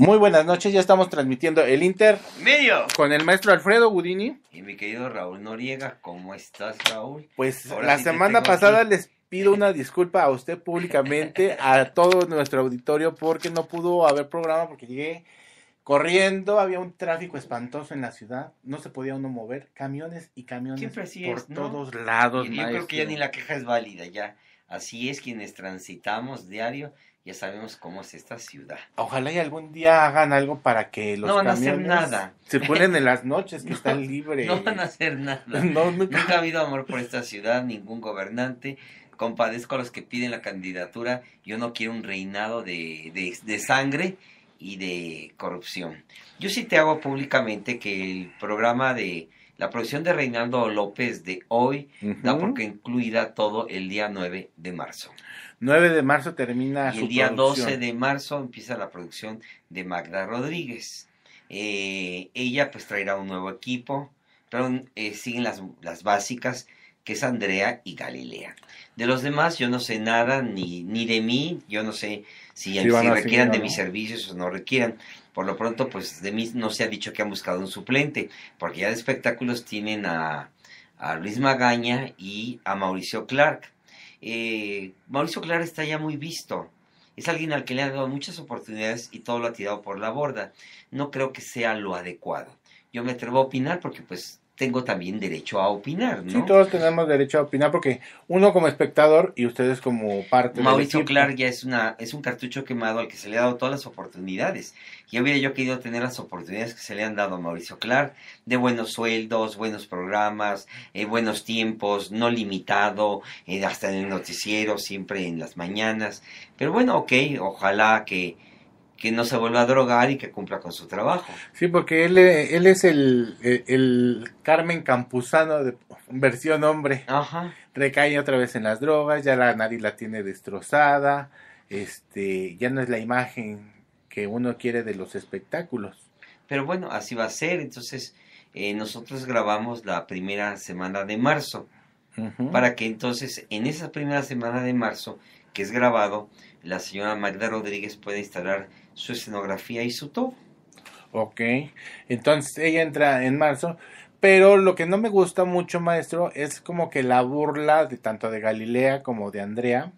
Muy buenas noches, ya estamos transmitiendo el Inter. Con el maestro Alfredo Gudini. Y mi querido Raúl Noriega, ¿cómo estás, Raúl? Pues la semana pasada les pido una disculpa a usted públicamente, a todo nuestro auditorio, porque no pudo haber programa, porque llegué corriendo, había un tráfico espantoso en la ciudad, no se podía uno mover, camiones y camiones por todos lados. Y yo creo que ya ni la queja es válida, ya. Así es, quienes transitamos diario ya sabemos cómo es esta ciudad. Ojalá y algún día hagan algo para que los no van a hacer nada. se ponen en las noches que están libres. No van a hacer nada. nunca. ha habido amor por esta ciudad, ningún gobernante compadezco a los que piden la candidatura. Yo no quiero un reinado de, de, de, sangre y de corrupción. Yo sí te hago públicamente que el programa de la producción de Reinaldo López de hoy porque incluida todo el día 9 de marzo. 9 de marzo termina su El día 12 de marzo empieza la producción de Magda Rodríguez. Eh, ella pues traerá un nuevo equipo, pero eh, siguen las, las básicas que es Andrea y Galilea. De los demás yo no sé nada, ni, ni de mí, yo no sé si, requieran de mis servicios o no requieran. Por lo pronto, pues de mí no se ha dicho que han buscado un suplente, porque ya de espectáculos tienen a, a Luis Magaña y a Mauricio Clark. Eh, Mauricio Clark está ya muy visto. Es alguien al que le han dado muchas oportunidades y todo lo ha tirado por la borda. No creo que sea lo adecuado. Yo me atrevo a opinar porque pues tengo también derecho a opinar, ¿no? Sí, todos tenemos derecho a opinar porque uno como espectador y ustedes como parte Mauricio clar ya es una es un cartucho quemado al que se le ha dado todas las oportunidades. y hubiera yo querido tener las oportunidades que se le han dado a Mauricio Clark de buenos sueldos, buenos programas, eh, buenos tiempos, no limitado, eh, hasta en el noticiero, siempre en las mañanas. Pero bueno, ok, ojalá que que no se vuelva a drogar y que cumpla con su trabajo. Sí, porque él, eh, él es el, eh, el, Carmen Campuzano de versión hombre. Ajá. Recae otra vez en las drogas, ya la nariz la tiene destrozada, este, ya no es la imagen que uno quiere de los espectáculos. Pero bueno, así va a ser. Entonces, eh, nosotros grabamos la primera semana de marzo, para que entonces en esa primera semana de marzo, que es grabado, la señora Magda Rodríguez pueda instalar su escenografía y su todo. Ok, entonces ella entra en marzo, pero lo que no me gusta mucho, maestro, es como que la burla de tanto de Galilea como de Andrea,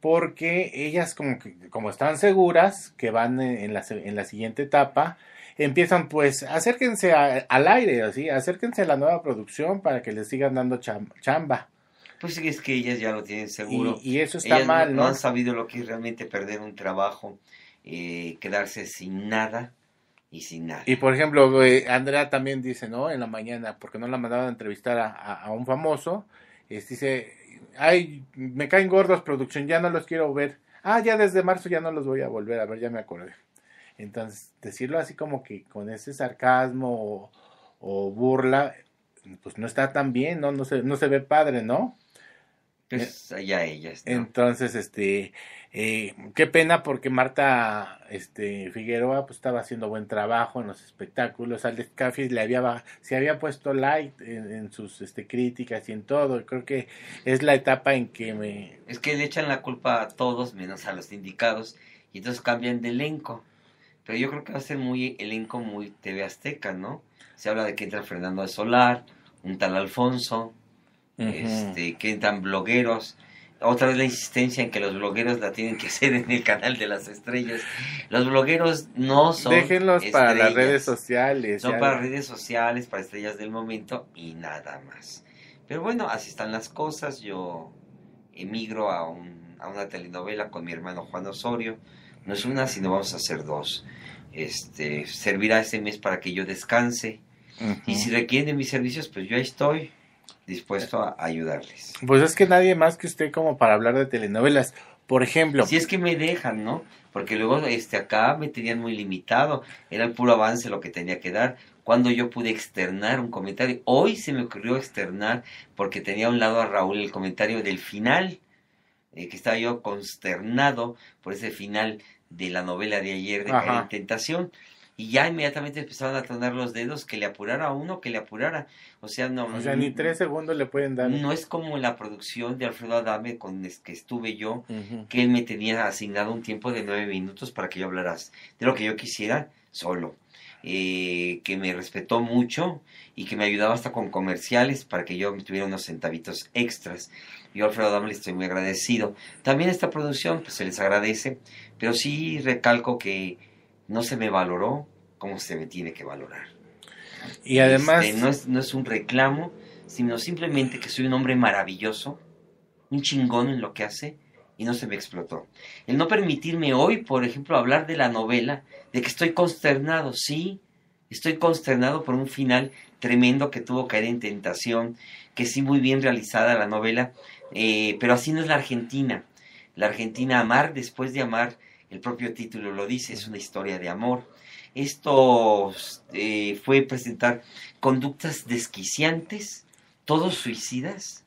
porque ellas como que como están seguras que van en la, en la siguiente etapa, empiezan pues acérquense al aire, así, acérquense a la nueva producción para que les sigan dando chamba. Pues es que ellas ya lo tienen seguro. Y, eso está mal, ¿no? han sabido lo que es realmente perder un trabajo, eh, quedarse sin nada y sin nada. Y por ejemplo, eh, Andrea también dice, ¿no? En la mañana, porque no la mandaban a entrevistar a, a, un famoso, dice, ay, me caen gordos producción, ya no los quiero ver. Ah, ya desde marzo ya no los voy a volver a ver, ya me acordé. Entonces, decirlo así como que con ese sarcasmo o, burla, pues no está tan bien, ¿no? No se, no se ve padre, ¿no? Pues, eh, entonces, este, eh, qué pena porque Marta este, Figueroa pues, estaba haciendo buen trabajo en los espectáculos. al café le había, se había puesto light en, sus este, críticas y en todo. Creo que es la etapa en que me... Es que le echan la culpa a todos menos a los indicados y entonces cambian de elenco. Pero yo creo que va a ser muy elenco muy TV Azteca, ¿no? Se habla de que entra Fernando de Solar, un tal Alfonso, este, que entran blogueros. Otra vez la insistencia en que los blogueros la tienen que hacer en el canal de las estrellas. Los blogueros no son. Déjenlos para las redes sociales. Son para redes sociales, para estrellas del momento y nada más. Pero bueno, así están las cosas. Yo emigro a, un, a una telenovela con mi hermano Juan Osorio. No es una, sino vamos a hacer dos. Este, servirá este mes para que yo descanse. Y si requieren de mis servicios, pues yo ahí estoy dispuesto a ayudarles. Pues es que nadie más que usted como para hablar de telenovelas. Por ejemplo. Si es que me dejan, ¿no? Porque luego este, acá me tenían muy limitado. Era el puro avance lo que tenía que dar. Cuando yo pude externar un comentario. Hoy se me ocurrió externar porque tenía a un lado a Raúl el comentario del final. Eh, que estaba yo consternado por ese final de la novela de ayer de Tentación y ya inmediatamente empezaron a tronar los dedos, que le apurara a uno, que le apurara. O sea, no. O sea, ni tres segundos le pueden dar. No es como la producción de Alfredo Adame con el que estuve yo, que él me tenía asignado un tiempo de nueve minutos para que yo hablaras de lo que yo quisiera solo. Eh, que me respetó mucho y que me ayudaba hasta con comerciales para que yo tuviera unos centavitos extras. Yo Alfredo Adame le estoy muy agradecido. También esta producción, pues se les agradece, pero sí recalco que no se me valoró, cómo se me tiene que valorar. Y además... Este, no, es, un reclamo, sino simplemente que soy un hombre maravilloso, un chingón en lo que hace, y no se me explotó. El no permitirme hoy, por ejemplo, hablar de la novela, de que estoy consternado, sí, estoy consternado por un final tremendo que tuvo que caer en tentación, que sí muy bien realizada la novela, eh, pero así no es la Argentina. La Argentina amar después de amar el propio título lo dice, es una historia de amor. Esto eh, fue presentar conductas desquiciantes, todos suicidas,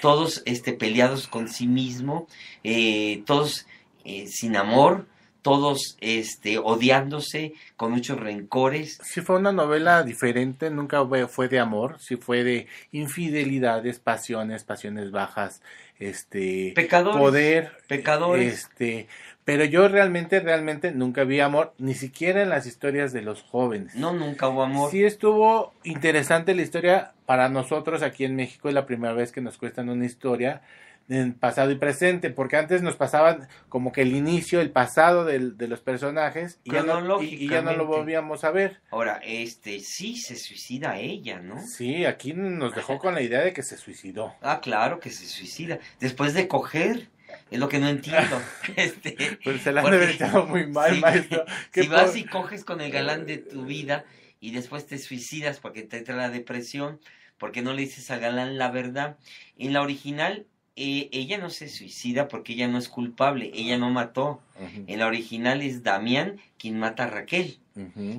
todos este, peleados con sí mismo, eh, todos eh, sin amor, todos este, odiándose, con muchos rencores. Sí fue una novela diferente, nunca fue de amor, sí fue de infidelidades, pasiones, pasiones bajas, este poder, pecadores. Este, pero yo realmente, realmente nunca vi amor, ni siquiera en las historias de los jóvenes. No, nunca hubo amor. Sí estuvo interesante la historia para nosotros aquí en México, es la primera vez que nos cuestan una historia en pasado y presente, porque antes nos pasaban como que el inicio, el pasado del, de los personajes y ya, no, lo ya, no, lo volvíamos a ver. Ahora, este sí se suicida ella, ¿no? Sí, aquí nos dejó con la idea de que se suicidó. Ah, claro que se suicida. Después de coger. Es lo que no entiendo. este, pues se la han muy mal, maestro. si vas y coges con el galán de tu vida y después te suicidas porque te entra la depresión, porque no le dices al galán la verdad. En la original eh, ella no se suicida porque ella no es culpable, ella ah. no mató. En la original es Damián quien mata a Raquel.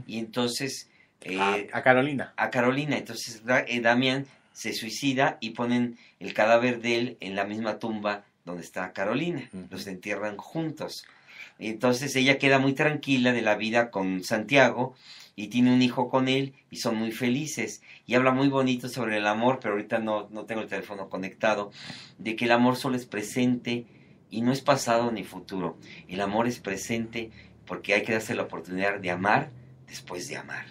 Y entonces... Eh, a, Carolina. A Carolina. Entonces eh, Damián se suicida y ponen el cadáver de él en la misma tumba donde está Carolina. Los entierran juntos. Entonces ella queda muy tranquila de la vida con Santiago y tiene un hijo con él y son muy felices y habla muy bonito sobre el amor, pero ahorita no, no tengo el teléfono conectado, de que el amor solo es presente y no es pasado ni futuro. El amor es presente porque hay que darse la oportunidad de amar después de amar.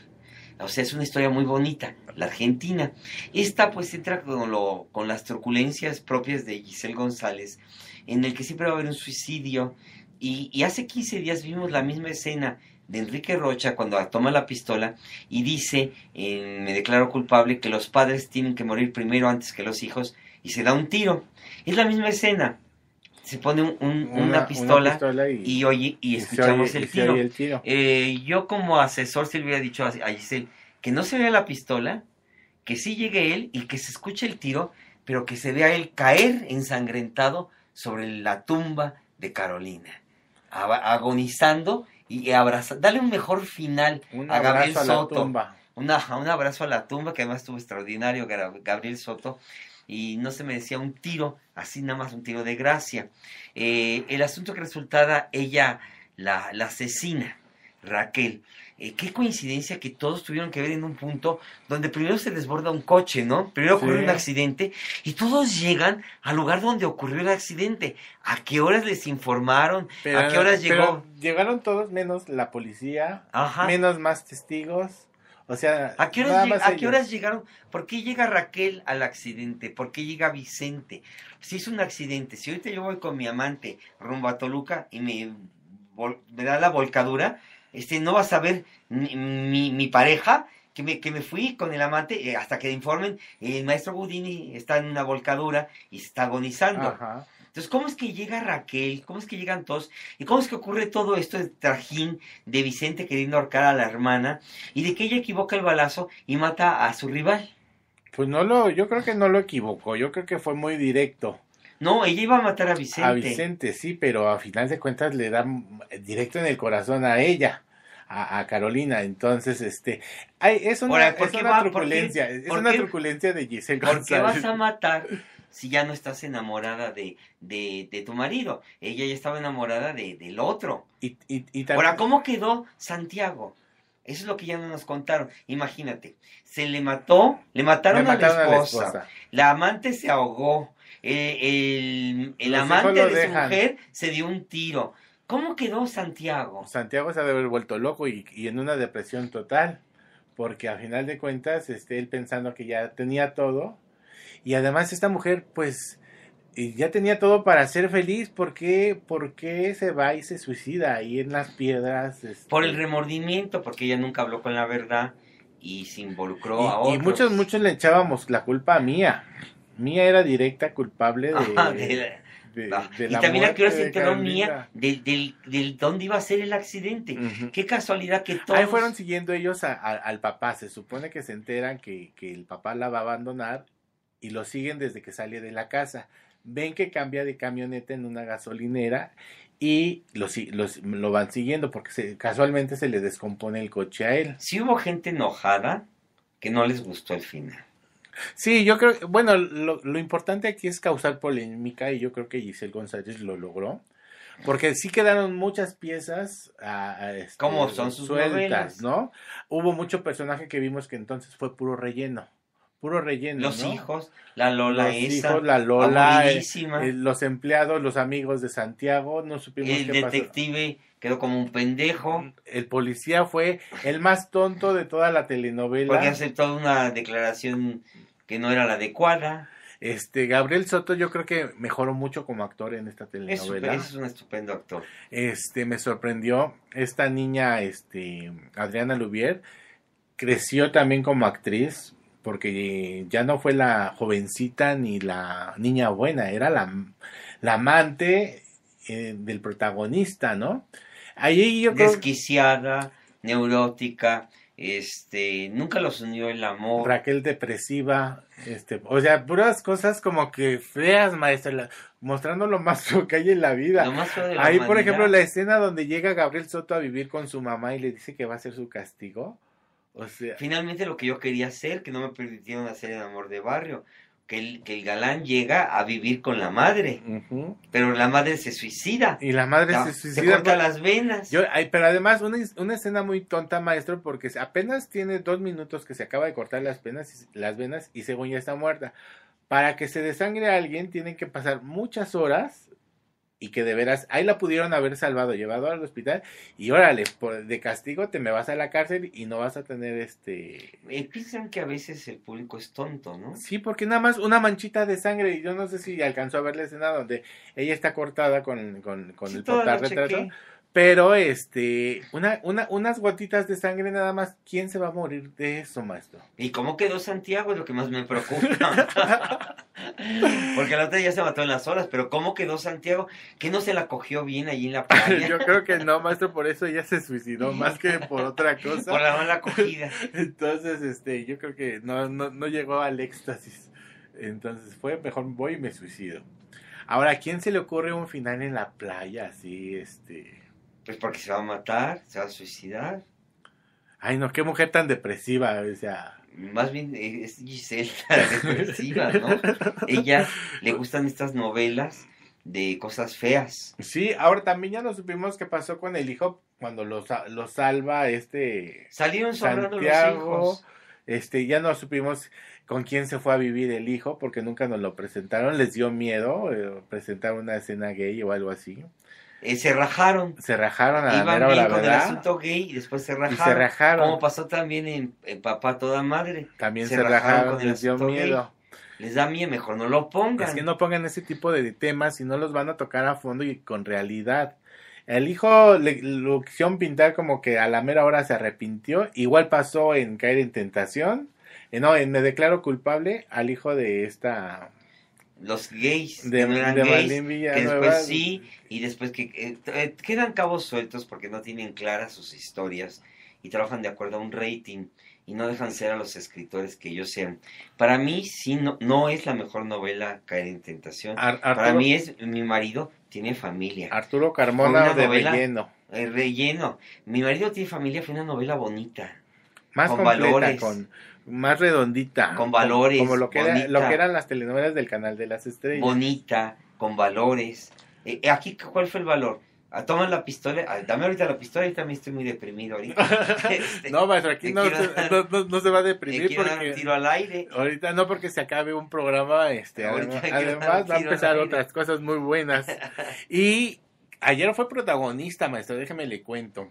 O sea, es una historia muy bonita, la Argentina. Esta pues entra con, lo, con las truculencias propias de Giselle González, en el que siempre va a haber un suicidio. Y, y hace 15 días vimos la misma escena de Enrique Rocha cuando toma la pistola y dice, eh, me declaro culpable, que los padres tienen que morir primero antes que los hijos y se da un tiro. Es la misma escena. Se pone una, pistola y, oye, y escuchamos el, tiro. Eh, yo como asesor se le hubiera dicho a, a Giselle que no se vea la pistola, que sí llegue él y que se escuche el tiro, pero que se vea él caer ensangrentado sobre la tumba de Carolina, agonizando y abrazar, dale un mejor final a Gabriel Soto. tumba. Una, un abrazo a la tumba, que además estuvo extraordinario, Gabriel Soto. Y no se me decía un tiro, así nada más un tiro de gracia. Eh, el asunto que resultaba ella la asesina Raquel. Eh, qué coincidencia que todos tuvieron que ver en un punto donde primero se desborda un coche, ¿no? Primero ocurre un accidente y todos llegan al lugar donde ocurrió el accidente. ¿A qué horas les informaron? ¿A qué horas llegó? Llegaron todos menos la policía, menos más testigos. O sea, ¿a qué, horas, ¿a qué horas llegaron? ¿Por qué llega Raquel al accidente? ¿Por qué llega Vicente? Si es un accidente, si ahorita yo voy con mi amante rumbo a Toluca y me, me da la volcadura, este, no va a saber mi, pareja que me, que me, fui con el amante eh, hasta que le informen, eh, el maestro Budini está en una volcadura y se está agonizando. Entonces, ¿cómo es que llega Raquel? ¿Cómo es que llegan todos? ¿Y cómo es que ocurre todo esto de trajín de Vicente queriendo ahorcar a la hermana y de que ella equivoca el balazo y mata a su rival? Pues no lo, yo creo que no lo equivocó, yo creo que fue muy directo. No, ella iba a matar a Vicente. A Vicente, sí, pero a final de cuentas le da directo en el corazón a ella a, Carolina. Entonces, este, hay es una, truculencia, es una de Giselle ¿Por qué vas a matar si ya no estás enamorada de, de, tu marido? Ella ya estaba enamorada de, del otro. Y, y, Ahora, ¿cómo quedó Santiago? Eso es lo que ya no nos contaron. Imagínate, se le mató, le mataron, a la esposa, la amante se ahogó, eh, el, el amante de su mujer se dio un tiro, ¿Cómo quedó Santiago? Santiago se ha haber vuelto loco y, en una depresión total, porque al final de cuentas, este, él pensando que ya tenía todo, y además esta mujer, pues, ya tenía todo para ser feliz, ¿por qué, se va y se suicida ahí en las piedras? Este? Por el remordimiento, porque ella nunca habló con la verdad y se involucró a otros. Y muchos, muchos le echábamos la culpa a Mía. Mía era directa culpable de... Ah, Ah, y también se Mía del, dónde iba a ser el accidente. Qué casualidad que todos... Ahí fueron siguiendo ellos al papá. Se supone que se enteran que, el papá la va a abandonar y lo siguen desde que sale de la casa. Ven que cambia de camioneta en una gasolinera y los, lo van siguiendo porque casualmente se le descompone el coche a él. Sí hubo gente enojada que no les gustó el final. Sí, yo creo, bueno, lo, lo, importante aquí es causar polémica y yo creo que Giselle González lo logró. Porque sí quedaron muchas piezas a, este, son sueltas, ¿no? Hubo mucho personaje que vimos que entonces fue puro relleno. Puro relleno. Los hijos, la Lola los la Lola, eh, los empleados, los amigos de Santiago, no supimos El detective quedó como un pendejo. El policía fue el más tonto de toda la telenovela. Porque aceptó una declaración que no era la adecuada. Este, Gabriel Soto yo creo que mejoró mucho como actor en esta telenovela. Es, un estupendo actor. Este, me sorprendió esta niña, este, Adriana Lubier, creció también como actriz porque eh, ya no fue la jovencita ni la niña buena, era la, la amante eh, del protagonista, ¿no? Ahí yo creo... Desquiciada, neurótica, este, nunca los unió el amor. Raquel depresiva, este, o sea, puras cosas como que feas, maestra, mostrando lo más feo que hay en la vida. Ahí, por ejemplo, la escena donde llega Gabriel Soto a vivir con su mamá y le dice que va a ser su castigo. O sea, finalmente lo que yo quería hacer, que no me permitieron hacer el amor de barrio que el, que el galán llega a vivir con la madre, pero la madre se suicida. Y la madre se suicida. Se corta las venas. Yo, pero además, una, una, escena muy tonta, maestro, porque apenas tiene dos minutos que se acaba de cortar las, penas, las venas y según ya está muerta. Para que se desangre a alguien, tienen que pasar muchas horas y que de veras ahí la pudieron haber salvado, llevado al hospital y órale, por, de castigo te me vas a la cárcel y no vas a tener este... Eh, piensan que a veces el público es tonto, ¿no? Sí, porque nada más una manchita de sangre y yo no sé si alcanzó a ver la escena donde ella está cortada con, con, con sí, el pero este, una, una, unas gotitas de sangre nada más, ¿quién se va a morir de eso, maestro? ¿Y cómo quedó Santiago? Es lo que más me preocupa. Porque la otra ya se mató en las olas, pero ¿cómo quedó Santiago? ¿Que no se la cogió bien allí en la playa? Yo creo que no, maestro, por eso ya se suicidó, más que por otra cosa. Por la mala cogida. Entonces, este, yo creo que no, llegó al éxtasis. Entonces fue mejor voy y me suicido. Ahora, quién se le ocurre un final en la playa así, este? Pues porque se va a matar, se va a suicidar. Ay, no, qué mujer tan depresiva, o sea. Más bien eh, es Giselle depresiva, ¿no? Ella le gustan estas novelas de cosas feas. Sí, ahora también ya no supimos qué pasó con el hijo cuando lo, lo salva este. Salieron sobrando Santiago, los hijos. Este, ya no supimos con quién se fue a vivir el hijo porque nunca nos lo presentaron. Les dio miedo eh, presentar una escena gay o algo así. Eh, se rajaron. Se rajaron a la mera, gay y después se rajaron. se rajaron. Como pasó también en, Papá Toda Madre. También se, rajaron, con les dio miedo. Les da miedo, mejor no lo pongan. Es que no pongan ese tipo de temas, si no los van a tocar a fondo y con realidad. El hijo le, lo pintar como que a la mera hora se arrepintió. Igual pasó en Caer en Tentación. Eh, no, en Me Declaro Culpable al hijo de esta los gays de, eran de gays, que después sí y después que eh, eh, quedan cabos sueltos porque no tienen claras sus historias y trabajan de acuerdo a un rating y no dejan ser a los escritores que ellos sean. Para mí sí no, es la mejor novela Caer en Tentación. Para mí es Mi marido tiene familia. Arturo Carmona de relleno. relleno. Mi marido tiene familia fue una novela bonita más completa, Con, más redondita. Con valores. Como, lo, que eran las telenovelas del Canal de las Estrellas. Bonita, con valores. Eh, eh, aquí, ¿cuál fue el valor? Ah, toma la pistola, ah, dame ahorita la pistola, y también estoy muy deprimido ahorita. Este, no, maestro, aquí no, se va a deprimir porque al aire. Ahorita no porque se acabe un programa, este, además, además va a empezar otras cosas muy buenas. Y ayer fue protagonista, maestro, déjame le cuento.